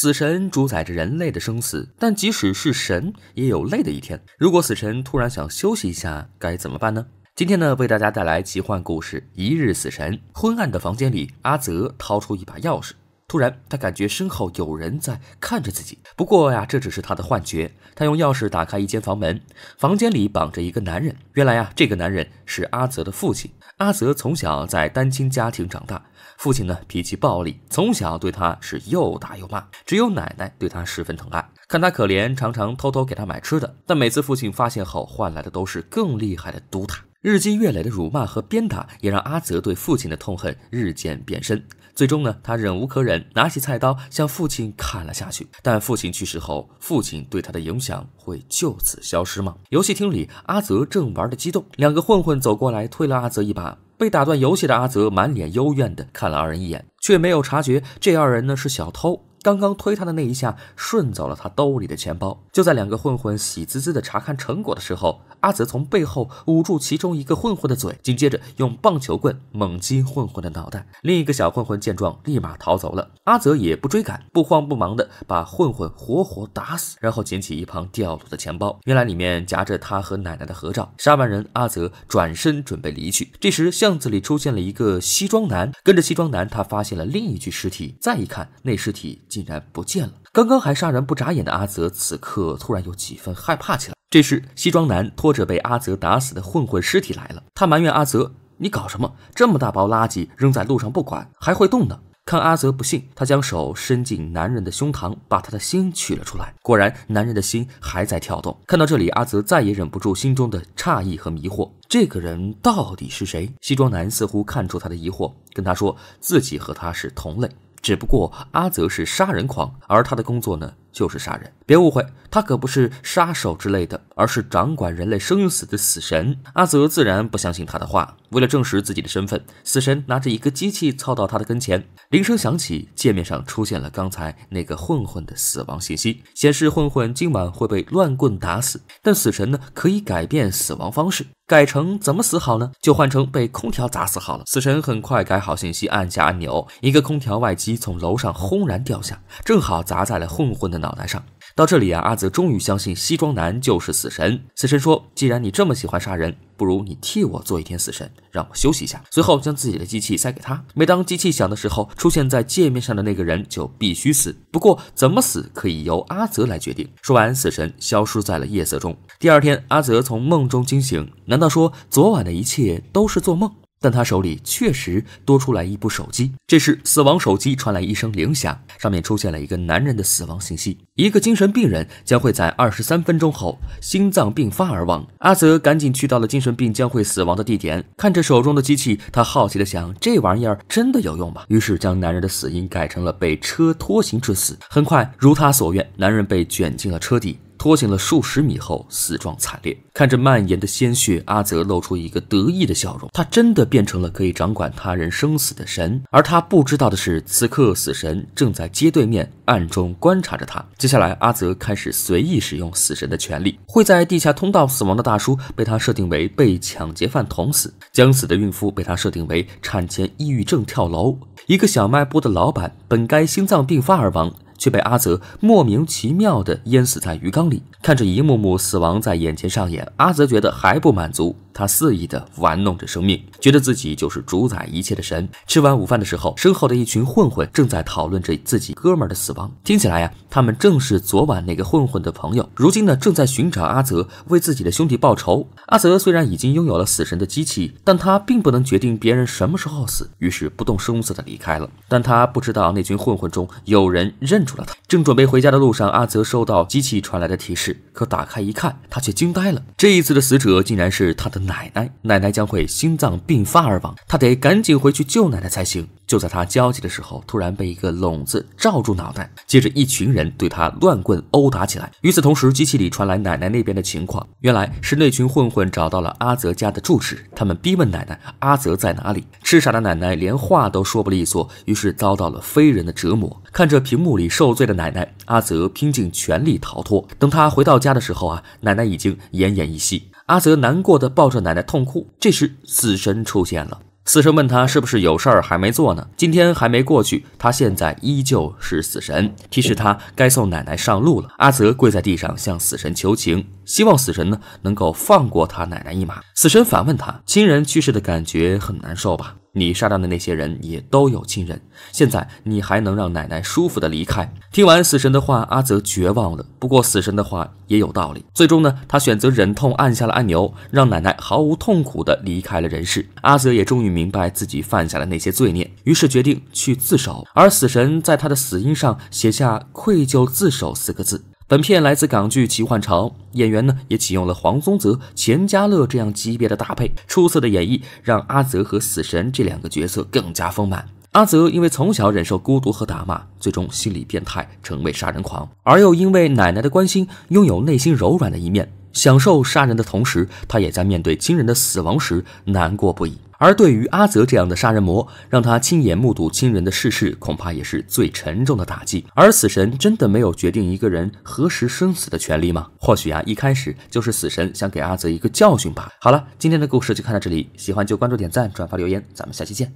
死神主宰着人类的生死，但即使是神，也有累的一天。如果死神突然想休息一下，该怎么办呢？今天呢，为大家带来奇幻故事《一日死神》。昏暗的房间里，阿泽掏出一把钥匙。突然，他感觉身后有人在看着自己。不过呀，这只是他的幻觉。他用钥匙打开一间房门，房间里绑着一个男人。原来呀，这个男人是阿泽的父亲。阿泽从小在单亲家庭长大，父亲呢脾气暴戾，从小对他是又打又骂。只有奶奶对他十分疼爱，看他可怜，常常偷偷给他买吃的。但每次父亲发现后，换来的都是更厉害的毒打。日积月累的辱骂和鞭打，也让阿泽对父亲的痛恨日渐变深。最终呢，他忍无可忍，拿起菜刀向父亲砍了下去。但父亲去世后，父亲对他的影响会就此消失吗？游戏厅里，阿泽正玩的激动，两个混混走过来推了阿泽一把，被打断游戏的阿泽满脸幽怨的看了二人一眼，却没有察觉这二人呢是小偷。刚刚推他的那一下顺走了他兜里的钱包。就在两个混混喜滋滋的查看成果的时候，阿泽从背后捂住其中一个混混的嘴，紧接着用棒球棍猛击混混的脑袋。另一个小混混见状，立马逃走了。阿泽也不追赶，不慌不忙的把混混活活打死，然后捡起一旁掉落的钱包，原来里面夹着他和奶奶的合照。杀完人，阿泽转身准备离去，这时巷子里出现了一个西装男。跟着西装男，他发现了另一具尸体。再一看，那尸体。竟然不见了！刚刚还杀人不眨眼的阿泽，此刻突然有几分害怕起来。这时，西装男拖着被阿泽打死的混混尸体来了，他埋怨阿泽：“你搞什么？这么大包垃圾扔在路上不管，还会动呢！”看阿泽不信，他将手伸进男人的胸膛，把他的心取了出来。果然，男人的心还在跳动。看到这里，阿泽再也忍不住心中的诧异和迷惑：这个人到底是谁？西装男似乎看出他的疑惑，跟他说：“自己和他是同类。”只不过阿泽是杀人狂，而他的工作呢，就是杀人。别误会，他可不是杀手之类的，而是掌管人类生死的死神。阿泽自然不相信他的话。为了证实自己的身份，死神拿着一个机器凑到他的跟前，铃声响起，界面上出现了刚才那个混混的死亡信息，显示混混今晚会被乱棍打死。但死神呢，可以改变死亡方式。改成怎么死好呢？就换成被空调砸死好了。死神很快改好信息，按下按钮，一个空调外机从楼上轰然掉下，正好砸在了混混的脑袋上。到这里啊，阿泽终于相信西装男就是死神。死神说：“既然你这么喜欢杀人，不如你替我做一天死神，让我休息一下。”随后将自己的机器塞给他。每当机器响的时候，出现在界面上的那个人就必须死。不过怎么死可以由阿泽来决定。说完，死神消失在了夜色中。第二天，阿泽从梦中惊醒，难道说昨晚的一切都是做梦？但他手里确实多出来一部手机。这时，死亡手机传来一声铃响，上面出现了一个男人的死亡信息：一个精神病人将会在二十三分钟后心脏病发而亡。阿泽赶紧去到了精神病将会死亡的地点，看着手中的机器，他好奇的想：这玩意儿真的有用吗？于是将男人的死因改成了被车拖行致死。很快，如他所愿，男人被卷进了车底。拖行了数十米后，死状惨烈。看着蔓延的鲜血，阿泽露出一个得意的笑容。他真的变成了可以掌管他人生死的神。而他不知道的是，此刻死神正在街对面暗中观察着他。接下来，阿泽开始随意使用死神的权利。会在地下通道死亡的大叔被他设定为被抢劫犯捅死；将死的孕妇被他设定为产前抑郁症跳楼；一个小卖部的老板本该心脏病发而亡。却被阿泽莫名其妙地淹死在鱼缸里。看着一幕幕死亡在眼前上演，阿泽觉得还不满足。他肆意地玩弄着生命，觉得自己就是主宰一切的神。吃完午饭的时候，身后的一群混混正在讨论着自己哥们的死亡，听起来呀，他们正是昨晚那个混混的朋友，如今呢，正在寻找阿泽为自己的兄弟报仇。阿泽虽然已经拥有了死神的机器，但他并不能决定别人什么时候死，于是不动声色地离开了。但他不知道那群混混中有人认出了他，正准备回家的路上，阿泽收到机器传来的提示，可打开一看，他却惊呆了。这一次的死者竟然是他的。奶奶，奶奶将会心脏病发而亡，他得赶紧回去救奶奶才行。就在他焦急的时候，突然被一个笼子罩住脑袋，接着一群人对他乱棍殴打起来。与此同时，机器里传来奶奶那边的情况，原来是那群混混找到了阿泽家的住址，他们逼问奶奶阿泽在哪里。痴傻的奶奶连话都说不利索，于是遭到了非人的折磨。看着屏幕里受罪的奶奶，阿泽拼尽全力逃脱。等他回到家的时候啊，奶奶已经奄奄一息，阿泽难过的抱着奶奶痛哭。这时，死神出现了。死神问他是不是有事儿还没做呢？今天还没过去，他现在依旧是死神，提示他该送奶奶上路了。阿泽跪在地上向死神求情，希望死神呢能够放过他奶奶一马。死神反问他，亲人去世的感觉很难受吧？你杀掉的那些人也都有亲人，现在你还能让奶奶舒服的离开？听完死神的话，阿泽绝望了。不过死神的话也有道理。最终呢，他选择忍痛按下了按钮，让奶奶毫无痛苦的离开了人世。阿泽也终于明白自己犯下了那些罪孽，于是决定去自首。而死神在他的死因上写下“愧疚自首”四个字。本片来自港剧《奇幻潮》，演员呢也启用了黄宗泽、钱嘉乐这样级别的搭配，出色的演绎让阿泽和死神这两个角色更加丰满。阿泽因为从小忍受孤独和打骂，最终心理变态成为杀人狂，而又因为奶奶的关心，拥有内心柔软的一面。享受杀人的同时，他也在面对亲人的死亡时难过不已。而对于阿泽这样的杀人魔，让他亲眼目睹亲人的逝世，恐怕也是最沉重的打击。而死神真的没有决定一个人何时生死的权利吗？或许啊，一开始就是死神想给阿泽一个教训吧。好了，今天的故事就看到这里，喜欢就关注、点赞、转发、留言，咱们下期见。